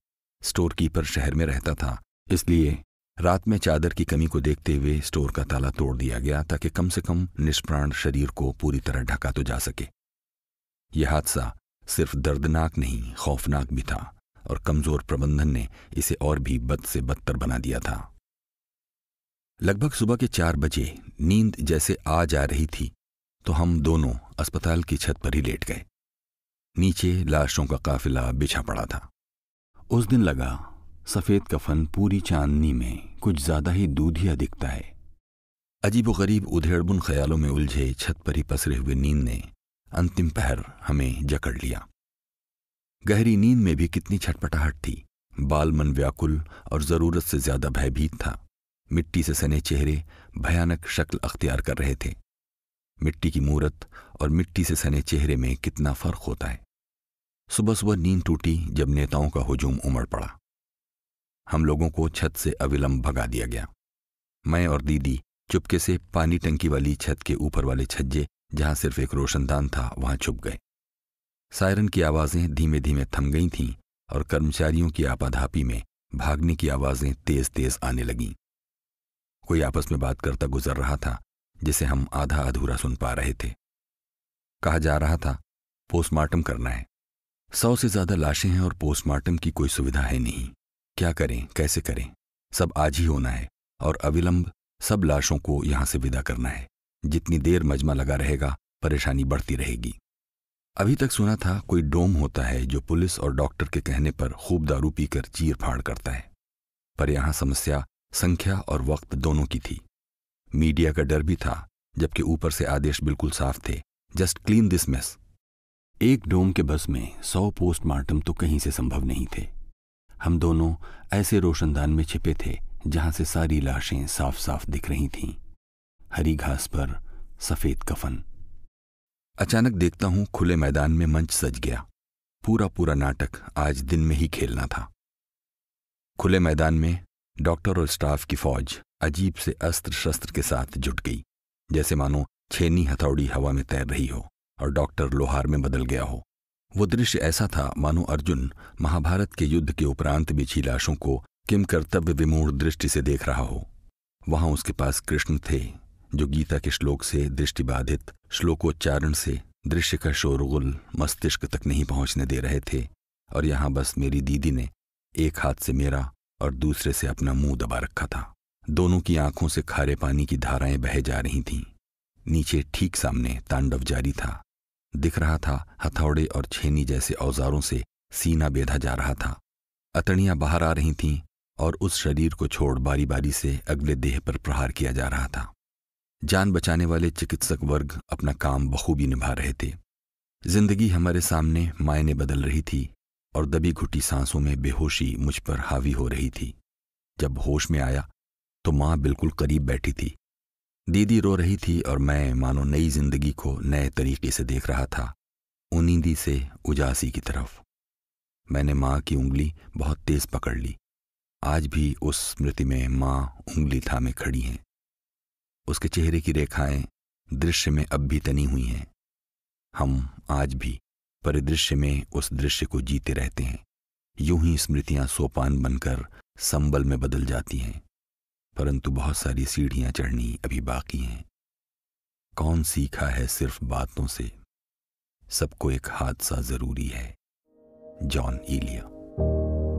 स्टोर कीपर शहर में रहता था इसलिए रात में चादर की कमी को देखते हुए स्टोर का ताला तोड़ दिया गया ताकि कम से कम निष्प्राण शरीर को पूरी तरह ढका तो जा सके यह हादसा सिर्फ दर्दनाक नहीं खौफनाक भी था और कमजोर प्रबंधन ने इसे और भी बद से बदतर बना दिया था लगभग सुबह के चार बजे नींद जैसे आ जा रही थी तो हम दोनों अस्पताल की छत पर ही लेट गए नीचे लाशों का काफिला बिछा पड़ा था उस दिन लगा सफ़ेद कफन पूरी चांदनी में कुछ ज़्यादा ही दूधिया दिखता है अजीब गरीब उधेड़बुन ख्यालों में उलझे छत पर ही पसरे हुए नींद ने अंतिम पहर हमें जकड़ लिया गहरी नींद में भी कितनी छटपटाहट थी बाल मन व्याकुल और ज़रूरत से ज़्यादा भयभीत था मिट्टी से सने चेहरे भयानक शक्ल अख्तियार कर रहे थे मिट्टी की मूरत और मिट्टी से सने चेहरे में कितना फर्क होता है सुबह सुबह नींद टूटी जब नेताओं का हुजूम उमड़ पड़ा हम लोगों को छत से अविलंब भगा दिया गया मैं और दीदी चुपके से पानी टंकी वाली छत के ऊपर वाले छज्जे जहां सिर्फ एक रोशनदान था वहां छुप गए सायरन की आवाजें धीमे धीमे थम गई थीं और कर्मचारियों की आपाधापी में भागने की आवाजें तेज तेज आने लगीं कोई आपस में बात करता गुजर रहा था जिसे हम आधा अधूरा सुन पा रहे थे कहा जा रहा था पोस्टमार्टम करना है सौ से ज्यादा लाशें हैं और पोस्टमार्टम की कोई सुविधा है नहीं क्या करें कैसे करें सब आज ही होना है और अविलंब सब लाशों को यहां से विदा करना है जितनी देर मजमा लगा रहेगा परेशानी बढ़ती रहेगी अभी तक सुना था कोई डोम होता है जो पुलिस और डॉक्टर के कहने पर खूब दारू पीकर चीर फाड़ करता है पर यहां समस्या संख्या और वक्त दोनों की थी मीडिया का डर भी था जबकि ऊपर से आदेश बिल्कुल साफ थे जस्ट क्लीन दिस मेस एक डोम के बस में सौ पोस्टमार्टम तो कहीं से संभव नहीं थे हम दोनों ऐसे रोशनदान में छिपे थे जहां से सारी लाशें साफ साफ दिख रही थीं हरी घास पर सफेद कफन अचानक देखता हूं खुले मैदान में मंच सज गया पूरा पूरा नाटक आज दिन में ही खेलना था खुले मैदान में डॉक्टर और स्टाफ की फौज अजीब से अस्त्र शस्त्र के साथ जुट गई जैसे मानो छेनी हथौड़ी हवा में तैर रही हो और डॉक्टर लोहार में बदल गया हो वो दृश्य ऐसा था मानो अर्जुन महाभारत के युद्ध के उपरांत बिछी लाशों को किम कर्तव्य विमूढ़ दृष्टि से देख रहा हो वहां उसके पास कृष्ण थे जो गीता के श्लोक से दृष्टि बाधित श्लोकोच्चारण से दृश्य का शोरगुल मस्तिष्क तक नहीं पहुंचने दे रहे थे और यहां बस मेरी दीदी ने एक हाथ से मेरा और दूसरे से अपना मुंह दबा रखा था दोनों की आंखों से खारे पानी की धाराएं बह जा रही थीं नीचे ठीक सामने तांडव जारी था दिख रहा था हथौड़े और छेनी जैसे औजारों से सीना बेधा जा रहा था अतड़ियां बाहर आ रही थीं और उस शरीर को छोड़ बारी बारी से अगले देह पर प्रहार किया जा रहा था जान बचाने वाले चिकित्सक वर्ग अपना काम बखूबी निभा रहे थे जिंदगी हमारे सामने मायने बदल रही थी और दबी घुटी सांसों में बेहोशी मुझ पर हावी हो रही थी जब होश में आया तो मां बिल्कुल करीब बैठी थी दीदी रो रही थी और मैं मानो नई जिंदगी को नए तरीके से देख रहा था उनीदी से उजासी की तरफ मैंने माँ की उंगली बहुत तेज पकड़ ली आज भी उस स्मृति में माँ उंगली थामे खड़ी हैं उसके चेहरे की रेखाएं दृश्य में अब भी तनी हुई हैं हम आज भी परिदृश्य में उस दृश्य को जीते रहते हैं यूं ही स्मृतियां सोपान बनकर संबल में बदल जाती हैं परंतु बहुत सारी सीढ़ियां चढ़नी अभी बाकी हैं कौन सीखा है सिर्फ बातों से सबको एक हादसा जरूरी है जॉन इलिया